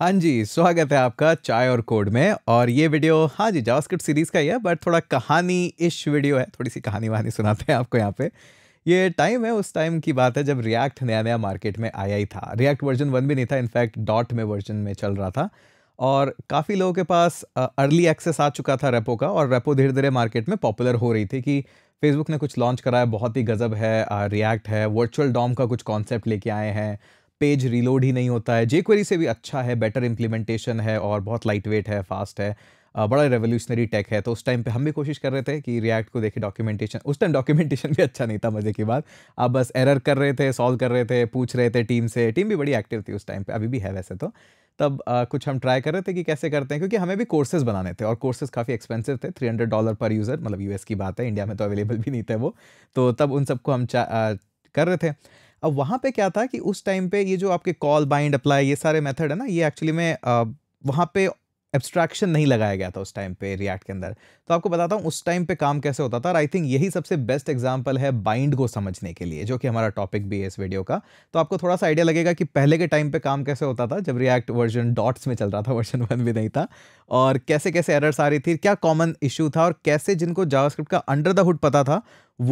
हाँ जी स्वागत है आपका चाय और कोड में और ये वीडियो हाँ जी जावास्क्रिप्ट सीरीज़ का ही है बट थोड़ा कहानी इश वीडियो है थोड़ी सी कहानी वहानी सुनाते हैं आपको यहाँ पे ये टाइम है उस टाइम की बात है जब रिएक्ट नया नया मार्केट में आया ही था रिएक्ट वर्जन वन भी नहीं था इनफैक्ट डॉट में वर्जन में चल रहा था और काफ़ी लोगों के पास अर्ली एक्सेस आ चुका था रेपो का और रेपो धीरे धीरे मार्केट में पॉपुलर हो रही थी कि फेसबुक ने कुछ लॉन्च कराया बहुत ही गज़ब है रिएक्ट है वर्चुअल डॉम का कुछ कॉन्सेप्ट लेके आए हैं पेज रीलोड ही नहीं होता है जे से भी अच्छा है बेटर इम्प्लीमेंटेशन है और बहुत लाइट वेट है फास्ट है बड़ा रेवोल्यूशनरी टेक है तो उस टाइम पे हम भी कोशिश कर रहे थे कि रिएक्ट को देखे डॉक्यूमेंटेशन उस टाइम डॉक्यूमेंटेशन भी अच्छा नहीं था मज़े की बात आप बस एरर कर रहे थे सॉल्व कर रहे थे पूछ रहे थे टीम से टीम भी बड़ी एक्टिव थी उस टाइम पे अभी भी है वैसे तो तब आ, कुछ हम ट्राई कर रहे थे कि कैसे करते हैं क्योंकि हमें भी कोर्सेज बनाने थे और कोर्सेज काफ़ी एक्सपेंसिव थे three hundred dollar per user मतलब यूएस की बात है इंडिया में तो अवेलेबल भी नहीं थे वो तो तब उन सबको हम आ, कर रहे थे अब वहाँ पे क्या था कि उस टाइम पे ये जो आपके कॉल बाइंड अप्लाई ये सारे मेथड है ना ये एक्चुअली में वहाँ पे एब्स्ट्रैक्शन नहीं लगाया गया था उस टाइम पे रिएक्ट के अंदर तो आपको बताता हूँ उस टाइम पे काम कैसे होता था और आई थिंक यही सबसे बेस्ट एग्जांपल है बाइंड को समझने के लिए जो कि हमारा टॉपिक भी है इस वीडियो का तो आपको थोड़ा सा आइडिया लगेगा कि पहले के टाइम पे काम कैसे होता था जब रिएक्ट वर्जन डॉट्स में चल रहा था वर्जन वन भी नहीं था और कैसे कैसे एरर्स आ रही थी क्या कॉमन इशू था और कैसे जिनको जावास्क्रिप्ट का अंडर द हुड पता था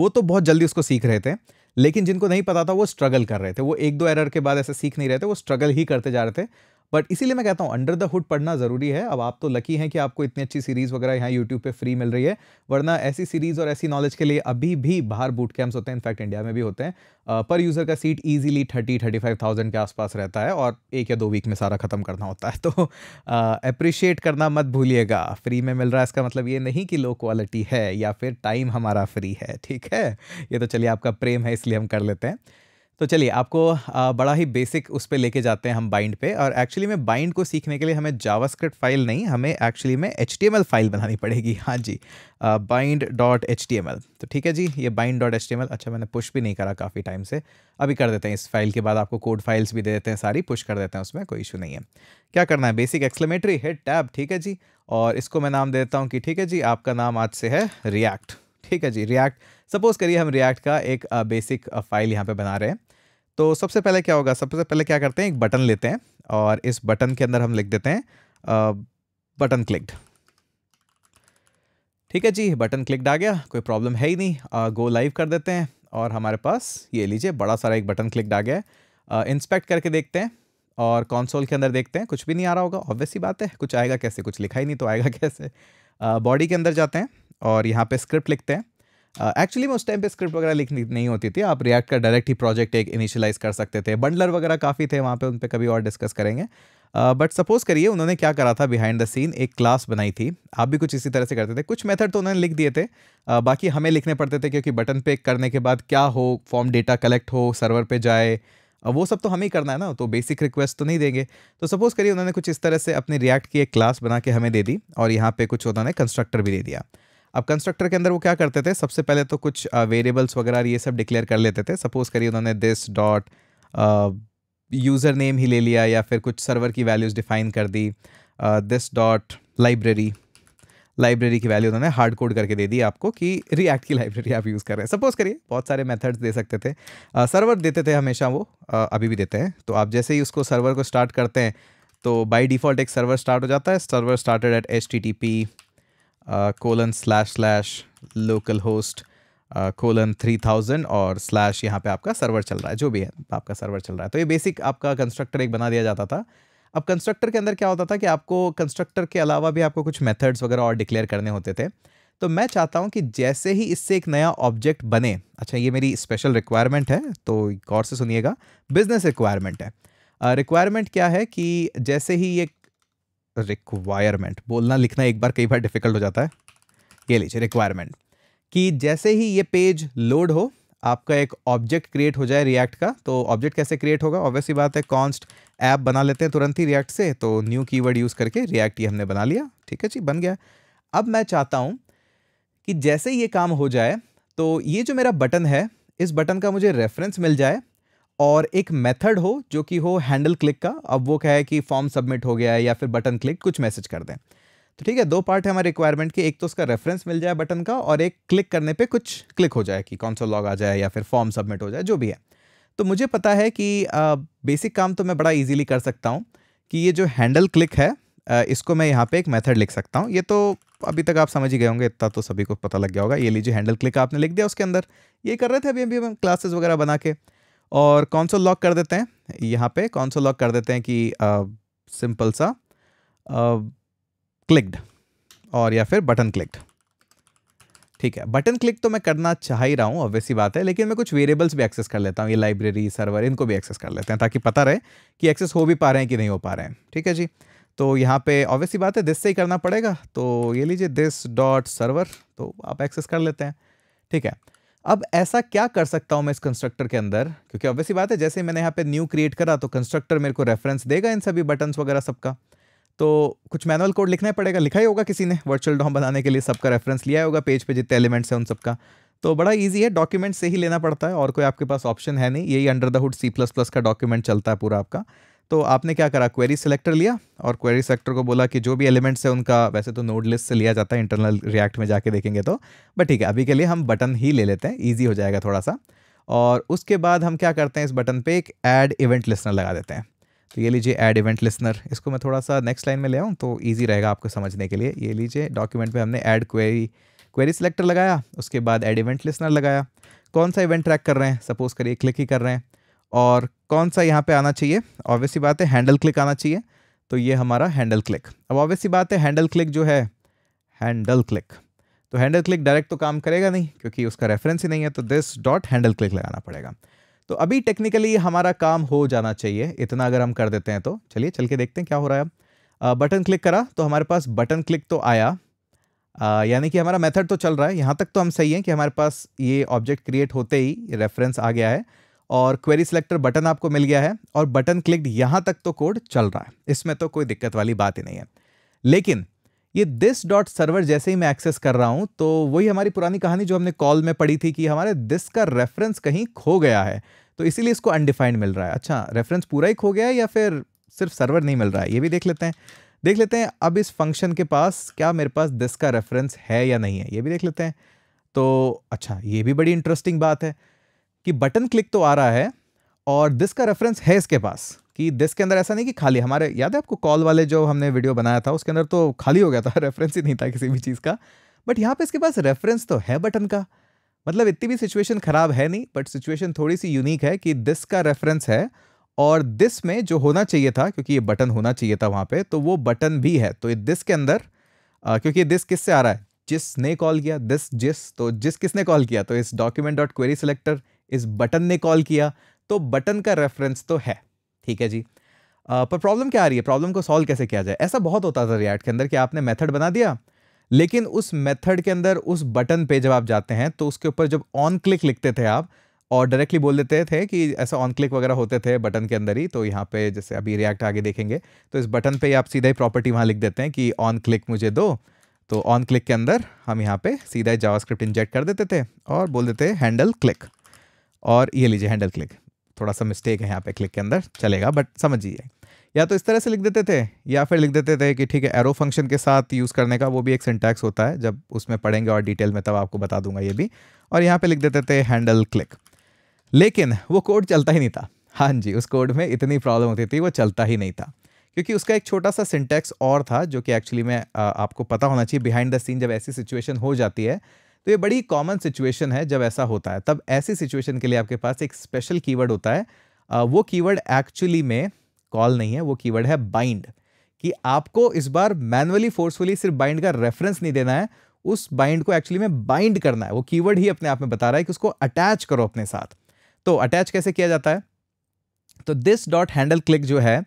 वो तो बहुत जल्दी उसको सीख रहे थे लेकिन जिनको नहीं पता था वो स्ट्रगल कर रहे थे वो एक दो एरर के बाद ऐसे सीख नहीं रहे थे वो स्ट्रगल ही करते जा रहे थे बट इसीलिए मैं कहता हूँ अंडर द हुड पढ़ना ज़रूरी है अब आप तो लकी हैं कि आपको इतनी अच्छी सीरीज़ वगैरह यहाँ यूट्यूब पे फ्री मिल रही है वरना ऐसी सीरीज़ और ऐसी नॉलेज के लिए अभी भी बाहर बूट कैम्प होते हैं इनफैक्ट इंडिया में भी होते हैं पर यूज़र का seat easily thirty thirty five thousand के आसपास रहता है और एक या दो वीक में सारा ख़त्म करना होता है तो अप्रिशिएट करना मत भूलिएगा फ्री में मिल रहा है इसका मतलब ये नहीं कि लो क्वालिटी है या फिर टाइम हमारा फ्री है ठीक है ये तो चलिए आपका प्रेम है इसलिए हम कर लेते हैं तो चलिए आपको बड़ा ही बेसिक उस पर लेके जाते हैं हम बाइंड पे और एक्चुअली में बाइंड को सीखने के लिए हमें जावास्क्रिप्ट फाइल नहीं हमें एक्चुअली में एच फाइल बनानी पड़ेगी हाँ जी बाइंड डॉट एच तो ठीक है जी ये बाइंड डॉट एच अच्छा मैंने पुश भी नहीं करा काफ़ी टाइम से अभी कर देते हैं इस फाइल के बाद आपको कोड फाइल्स भी दे देते हैं सारी पुश कर देते हैं उसमें कोई इशू नहीं है क्या करना है बेसिक एक्सलेमेटरी हेड टैब ठीक है जी और इसको मैं नाम देता हूँ कि ठीक है जी आपका नाम आज से है रिएक्ट ठीक है जी रिएक्ट सपोज़ करिए हम रिएक्ट का एक बेसिक फाइल यहाँ पर बना रहे हैं तो सबसे पहले क्या होगा सबसे पहले क्या करते हैं एक बटन लेते हैं और इस बटन के अंदर हम लिख देते हैं बटन क्लिक्ड ठीक है जी बटन क्लिक्ड आ गया कोई प्रॉब्लम है ही नहीं गो लाइव कर देते हैं और हमारे पास ये लीजिए बड़ा सारा एक बटन क्लिक्ड आ गया है इंस्पेक्ट करके देखते हैं और कॉन्सोल के अंदर देखते हैं कुछ भी नहीं आ रहा होगा ऑब्वियस ही बात है कुछ आएगा कैसे कुछ लिखा ही नहीं तो आएगा कैसे बॉडी के अंदर जाते हैं और यहाँ पर स्क्रिप्ट लिखते हैं एक्चुअली uh, में उस टाइम पे स्क्रिप्ट वगैरह लिखनी नहीं होती थी आप रिएक्ट का डायरेक्ट ही प्रोजेक्ट एक इनिशियलाइज कर सकते थे बंडलर वगैरह काफ़ी थे वहाँ पे उन पर कभी और डिस्कस करेंगे बट uh, सपोज करिए उन्होंने क्या करा था बिहाइंड द सीन एक क्लास बनाई थी आप भी कुछ इसी तरह से करते थे कुछ मेथड तो उन्होंने लिख दिए थे uh, बाकी हमें लिखने पड़ते थे क्योंकि बटन पे करने के बाद क्या हो फॉर्म डेटा कलेक्ट हो सर्वर पर जाए uh, वो सब तो हमें ही करना है ना तो बेसिक रिक्वेस्ट तो नहीं देंगे तो सपोज़ करिए उन्होंने कुछ इस तरह से अपने रिएक्ट की एक क्लास बना के हमें दे दी और यहाँ पे कुछ उन्होंने कंस्ट्रक्टर भी दे दिया अब कंस्ट्रक्टर के अंदर वो क्या करते थे सबसे पहले तो कुछ वेरिएबल्स वगैरह ये सब डिक्लेयर कर लेते थे सपोज करिए उन्होंने दिस डॉट यूज़र नेम ही ले लिया या फिर कुछ सर्वर की वैल्यूज़ डिफाइन कर दी दिस डॉट लाइब्रेरी लाइब्रेरी की वैल्यू उन्होंने हार्ड कोड करके दे दी आपको कि रिएक्ट की लाइब्रेरी आप यूज़ कर रहे हैं सपोज करिए बहुत सारे मेथड्स दे सकते थे सर्वर uh, देते थे हमेशा वो uh, अभी भी देते हैं तो आप जैसे ही उसको सर्वर को स्टार्ट करते हैं तो बाई डिफ़ॉल्ट एक सर्वर स्टार्ट हो जाता है server started at H T T P colon slash slash local host colon three thousand और स्लैश यहाँ पे आपका सर्वर चल रहा है जो भी है आपका सर्वर चल रहा है तो ये बेसिक आपका कंस्ट्रक्टर एक बना दिया जाता था अब कंस्ट्रक्टर के अंदर क्या होता था कि आपको कंस्ट्रक्टर के अलावा भी आपको कुछ मेथड्स वगैरह और डिक्लेयर करने होते थे तो मैं चाहता हूँ कि जैसे ही इससे एक नया ऑब्जेक्ट बने अच्छा ये मेरी स्पेशल रिक्वायरमेंट है तो गौर से सुनिएगा बिजनेस रिक्वायरमेंट है रिक्वायरमेंट uh, क्या है कि जैसे ही ये रिक्वायरमेंट बोलना लिखना एक बार कई बार डिफिकल्ट हो जाता है ये लीजिए रिक्वायरमेंट कि जैसे ही ये पेज लोड हो आपका एक ऑब्जेक्ट क्रिएट हो जाए रिएक्ट का तो ऑब्जेक्ट कैसे क्रिएट होगा ऑब्वियसली बात है कॉन्स्ट ऐप बना लेते हैं तुरंत ही रिएक्ट से तो न्यू कीवर्ड यूज़ करके रिएक्ट ये हमने बना लिया ठीक है जी बन गया अब मैं चाहता हूँ कि जैसे ये काम हो जाए तो ये जो मेरा बटन है इस बटन का मुझे रेफरेंस मिल जाए और एक मेथड हो जो कि हो हैंडल क्लिक का अब वो कहे कि फॉर्म सबमिट हो गया है या फिर बटन क्लिक कुछ मैसेज कर दें तो ठीक है दो पार्ट है हमारे रिक्वायरमेंट के एक तो उसका रेफरेंस मिल जाए बटन का और एक क्लिक करने पे कुछ क्लिक हो जाए कि कौन सा लॉग आ जाए या फिर फॉर्म सबमिट हो जाए जो भी है तो मुझे पता है कि आ, बेसिक काम तो मैं बड़ा इजीली कर सकता हूँ कि ये जो हैंडल क्लिक है आ, इसको मैं यहाँ पर एक मेथड लिख सकता हूँ ये तो अभी तक आप समझ ही गए होंगे इतना तो सभी को पता लग गया होगा ये लीजिए हैंडल क्लिक आपने लिख दिया उसके अंदर ये कर रहे थे अभी अभी हम क्लासेस वगैरह बना के और कौनसोल लॉक कर देते हैं यहाँ पे कौनसोल लॉक कर देते हैं कि सिंपल सा क्लिक्ड और या फिर बटन क्लिक्ड ठीक है बटन क्लिक तो मैं करना चाह ही रहा हूँ ऑब्वियसली बात है लेकिन मैं कुछ वेरिएबल्स भी एक्सेस कर लेता हूँ ये लाइब्रेरी सर्वर इनको भी एक्सेस कर लेते हैं ताकि पता रहे कि एक्सेस हो भी पा रहे हैं कि नहीं हो पा रहे हैं ठीक है जी तो यहाँ पे ऑब्वियसली बात है दिस से ही करना पड़ेगा तो ये लीजिए दिस डॉट सर्वर तो आप एक्सेस कर लेते हैं ठीक है अब ऐसा क्या कर सकता हूँ मैं इस कंस्ट्रक्टर के अंदर क्योंकि ऑब्वियसली बात है जैसे मैंने यहाँ पे न्यू क्रिएट करा तो कंस्ट्रक्टर मेरे को रेफरेंस देगा इन सभी बटन्स वगैरह सबका तो कुछ मैनुअल कोड लिखना ही पड़ेगा लिखा ही होगा किसी ने वर्चुअल डॉम बनाने के लिए सबका रेफरेंस लिया होगा पेज पे जितने एलिमेंट्स हैं उन सबका तो बड़ा ईजी है डॉक्यूमेंट से ही लेना पड़ता है और कोई आपके पास ऑप्शन है नहीं यही under the hood C plus plus का डॉक्यूमेंट चलता है पूरा आपका तो आपने क्या करा क्वेरी सेलेक्टर लिया और क्वेरी सेलेक्टर को बोला कि जो भी एलिमेंट्स है उनका वैसे तो नोड लिस्ट से लिया जाता है इंटरनल रिएक्ट में जाके देखेंगे तो बट ठीक है अभी के लिए हम बटन ही ले लेते हैं ईजी हो जाएगा थोड़ा सा और उसके बाद हम क्या करते हैं इस बटन पर एक ऐड इवेंट लिसनर लगा देते हैं तो ये लीजिए एड इवेंट लिसनर इसको मैं थोड़ा सा नेक्स्ट लाइन में ले आऊँ तो ईजी रहेगा आपको समझने के लिए ये लीजिए डॉक्यूमेंट में हमने एड क्वेरी क्वेरी सेलेक्टर लगाया उसके बाद एड इवेंट लिसनर लगाया कौन सा इवेंट ट्रैक कर रहे हैं सपोज करिए क्लिक ही कर रहे हैं और कौन सा यहाँ पे आना चाहिए ऑब्वियसली बात है हैंडल क्लिक आना चाहिए तो ये हमारा हैंडल क्लिक अब ऑब्वियसली बात है हैंडल क्लिक जो है हैंडल क्लिक तो हैंडल क्लिक डायरेक्ट तो काम करेगा नहीं क्योंकि उसका रेफरेंस ही नहीं है तो दिस डॉट हैंडल क्लिक लगाना पड़ेगा तो अभी टेक्निकली हमारा काम हो जाना चाहिए इतना अगर हम कर देते हैं तो चलिए चल के देखते हैं क्या हो रहा है अब बटन क्लिक करा तो हमारे पास बटन क्लिक तो आया यानी कि हमारा मेथड तो चल रहा है यहाँ तक तो हम सही हैं कि हमारे पास ये ऑब्जेक्ट क्रिएट होते ही रेफरेंस आ गया है और क्वेरी सिलेक्टर बटन आपको मिल गया है और बटन क्लिक यहाँ तक तो कोड चल रहा है इसमें तो कोई दिक्कत वाली बात ही नहीं है लेकिन ये दिस डॉट सर्वर जैसे ही मैं एक्सेस कर रहा हूँ तो वही हमारी पुरानी कहानी जो हमने कॉल में पढ़ी थी कि हमारे दिस का रेफरेंस कहीं खो गया है तो इसीलिए इसको अनडिफाइंड मिल रहा है अच्छा रेफरेंस पूरा ही खो गया है या फिर सिर्फ सर्वर नहीं मिल रहा है ये भी देख लेते हैं देख लेते हैं अब इस फंक्शन के पास क्या मेरे पास दिस का रेफरेंस है या नहीं है ये भी देख लेते हैं तो अच्छा ये भी बड़ी इंटरेस्टिंग बात है कि बटन क्लिक तो आ रहा है और दिस का रेफरेंस है इसके पास कि दिस के अंदर ऐसा नहीं कि खाली हमारे याद है आपको कॉल वाले जो हमने वीडियो बनाया था उसके अंदर तो खाली हो गया था रेफरेंस ही नहीं था किसी भी चीज़ का बट यहाँ पे इसके पास रेफरेंस तो है बटन का मतलब इतनी भी सिचुएशन ख़राब है नहीं बट सिचुएशन थोड़ी सी यूनिक है कि दिस का रेफरेंस है और दिस में जो होना चाहिए था क्योंकि ये बटन होना चाहिए था वहाँ पे तो वो बटन भी है तो दिस के अंदर आ, क्योंकि दिस किससे आ रहा है जिसने कॉल किया दिस जिस तो जिस किसने कॉल किया तो इस डॉक्यूमेंट डॉट क्वेरी सिलेक्टर इस बटन ने कॉल किया तो बटन का रेफरेंस तो है ठीक है जी आ, पर प्रॉब्लम क्या आ रही है प्रॉब्लम को सॉल्व कैसे किया जाए ऐसा बहुत होता था रियाट के अंदर कि आपने मेथड बना दिया लेकिन उस मेथड के अंदर उस बटन पे जब आप जाते हैं तो उसके ऊपर जब ऑन क्लिक लिखते थे आप और डायरेक्टली बोल देते थे कि ऐसा ऑन क्लिक वगैरह होते थे बटन के अंदर ही तो यहाँ पे जैसे अभी रिएक्ट आगे देखेंगे तो इस बटन पे ही आप सीधा ही प्रॉपर्टी वहाँ लिख देते हैं कि ऑन क्लिक मुझे दो तो ऑन क्लिक के अंदर हम यहाँ पे सीधा जावास्क्रिप्ट इंजेक्ट कर देते थे और बोल देते हैंडल क्लिक और ये लीजिए हैंडल क्लिक थोड़ा सा मिस्टेक है यहाँ पे क्लिक के अंदर चलेगा बट समझिए या तो इस तरह से लिख देते थे या फिर लिख देते थे कि ठीक है एरो फंक्शन के साथ यूज़ करने का वो भी एक सिंटैक्स होता है जब उसमें पढ़ेंगे और डिटेल में तब आपको बता दूंगा ये भी और यहाँ पे लिख देते थे हैंडल क्लिक लेकिन वो कोड चलता ही नहीं था हाँ जी उस कोड में इतनी प्रॉब्लम होती थी वो चलता ही नहीं था क्योंकि उसका एक छोटा सा सिंटैक्स और था जो कि एक्चुअली में आपको पता होना चाहिए बिहाइंड द सीन जब ऐसी सिचुएशन हो जाती है तो ये बड़ी कॉमन सिचुएशन है जब ऐसा होता है तब ऐसी सिचुएशन के लिए आपके पास एक स्पेशल कीवर्ड होता है वो कीवर्ड एक्चुअली में कॉल नहीं है वो कीवर्ड है बाइंड कि आपको इस बार मैनुअली फोर्सफुली सिर्फ बाइंड का रेफरेंस नहीं देना है उस बाइंड को एक्चुअली में बाइंड करना है वो कीवर्ड ही अपने आप में बता रहा है कि उसको अटैच करो अपने साथ तो अटैच कैसे किया जाता है तो दिस डॉट हैंडल क्लिक जो है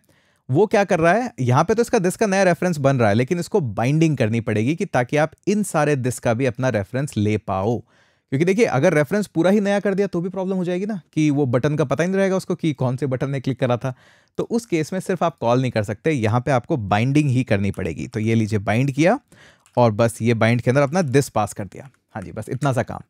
वो क्या कर रहा है यहाँ पे तो इसका दिस का नया रेफरेंस बन रहा है लेकिन इसको बाइंडिंग करनी पड़ेगी कि ताकि आप इन सारे दिस का भी अपना रेफरेंस ले पाओ क्योंकि देखिए अगर रेफरेंस पूरा ही नया कर दिया तो भी प्रॉब्लम हो जाएगी ना कि वो बटन का पता ही नहीं रहेगा उसको कि कौन से बटन ने क्लिक करा था तो उस केस में सिर्फ आप कॉल नहीं कर सकते यहाँ पे आपको बाइंडिंग ही करनी पड़ेगी तो ये लीजिए बाइंड किया और बस ये बाइंड के अंदर अपना दिस पास कर दिया हाँ जी बस इतना सा काम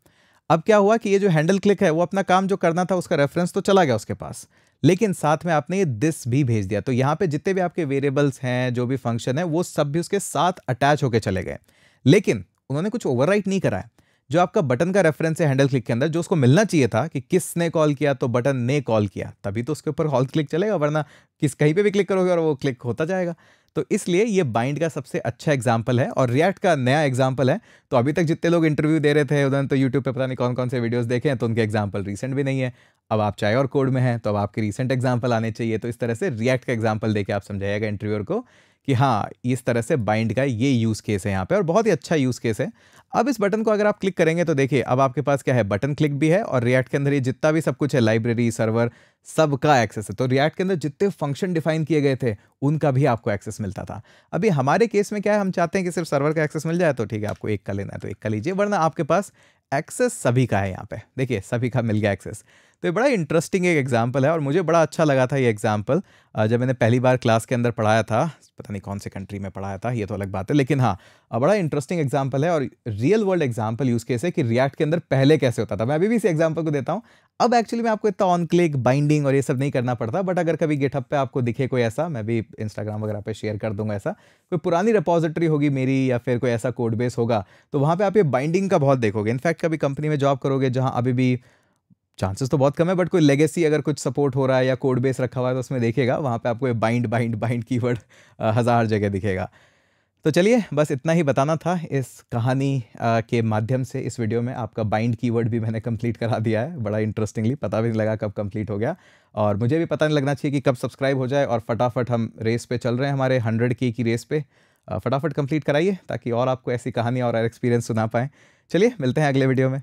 अब क्या हुआ कि ये जो हैंडल क्लिक है वो अपना काम जो करना था उसका रेफरेंस तो चला गया उसके पास लेकिन साथ में आपने ये दिस भी भेज दिया तो यहाँ पे जितने भी आपके वेरिएबल्स हैं जो भी फंक्शन है वो सब भी उसके साथ अटैच होकर चले गए लेकिन उन्होंने कुछ ओवरराइट नहीं कराया जो आपका बटन का रेफरेंस है हैंडल क्लिक के अंदर जो उसको मिलना चाहिए था कि किसने कॉल किया तो बटन ने कॉल किया तभी तो उसके ऊपर हॉल क्लिक चलेगा वरना किस कहीं पर भी क्लिक करोगे और वो क्लिक होता जाएगा तो इसलिए ये बाइंड का सबसे अच्छा एग्जाम्पल है और रिएक्ट का नया एग्जाम्पल है तो अभी तक जितने लोग इंटरव्यू दे रहे थे उधर तो यूट्यूब पर पता नहीं कौन कौन से वीडियोज़ देखे हैं तो उनके एग्जाम्पल रिसेंट भी नहीं है अब आप चाहे और कोड में हैं तो अब आपके रिसेंट एग्जाम्पल आने चाहिए तो इस तरह से रिएक्ट का एग्जाम्पल देके आप समझाइएगा इंटरव्यूअर को कि हाँ इस तरह से बाइंड का ये यूज़ केस है यहाँ पे और बहुत ही अच्छा यूज़ केस है अब इस बटन को अगर आप क्लिक करेंगे तो देखिए अब आपके पास क्या है बटन क्लिक भी है और रिएक्ट के अंदर ये जितना भी सब कुछ है लाइब्रेरी सर्वर सबका एक्सेस है तो रिएक्ट के अंदर जितने फंक्शन डिफाइन किए गए थे उनका भी आपको एक्सेस मिलता था अभी हमारे केस में क्या है हम चाहते हैं कि सिर्फ सर्वर का एक्सेस मिल जाए तो ठीक है आपको एक का लेना है तो एक का लीजिए वरना आपके पास एक्सेस सभी का है यहाँ पर देखिए सभी का मिल गया एक्सेस तो ये बड़ा इंटरेस्टिंग एक एग्जाम्पल है और मुझे बड़ा अच्छा लगा था ये एग्जाम्पल जब मैंने पहली बार क्लास के अंदर पढ़ाया था पता नहीं कौन से कंट्री में पढ़ाया था ये तो अलग बात है लेकिन हाँ बड़ा इंटरेस्टिंग एग्जाम्पल है और real world example use case है कि रिएक्ट के अंदर पहले कैसे होता था मैं अभी भी इस एग्जाम्पल को देता हूँ अब एक्चुअली मैं आपको इतना ऑन क्लिक बाइंडिंग और ये सब नहीं करना पड़ता बट अगर कभी गेटअप पे आपको दिखे कोई ऐसा मैं भी इंस्टाग्राम वगैरह पे शेयर कर दूंगा ऐसा कोई पुरानी रिपोजिटरी होगी मेरी या फिर कोई ऐसा कोड बेस होगा तो वहाँ पर आप ये बाइंडिंग का बहुत देखोगे इनफैक्ट कभी कंपनी में जॉब करोगे जहाँ अभी भी चांसेस तो बहुत कम है बट कोई लेगेसी अगर कुछ सपोर्ट हो रहा है या कोड बेस रखा हुआ है तो उसमें देखेगा वहाँ पे आपको ये बाइंड बाइंड बाइंड कीवर्ड हज़ार जगह दिखेगा तो चलिए बस इतना ही बताना था इस कहानी आ, के माध्यम से इस वीडियो में आपका बाइंड कीवर्ड भी मैंने कंप्लीट करा दिया है बड़ा इंटरेस्टिंगली पता भी नहीं लगा कब कंप्लीट हो गया और मुझे भी पता नहीं लगना चाहिए कि कब सब्सक्राइब हो जाए और फटाफट हम रेस पर चल रहे हैं हमारे हंड्रेड की की रेस पर फटाफट कम्प्लीट कराइए ताकि और आपको ऐसी कहानी और एक्सपीरियंस सुना पाएँ चलिए मिलते हैं अगले वीडियो में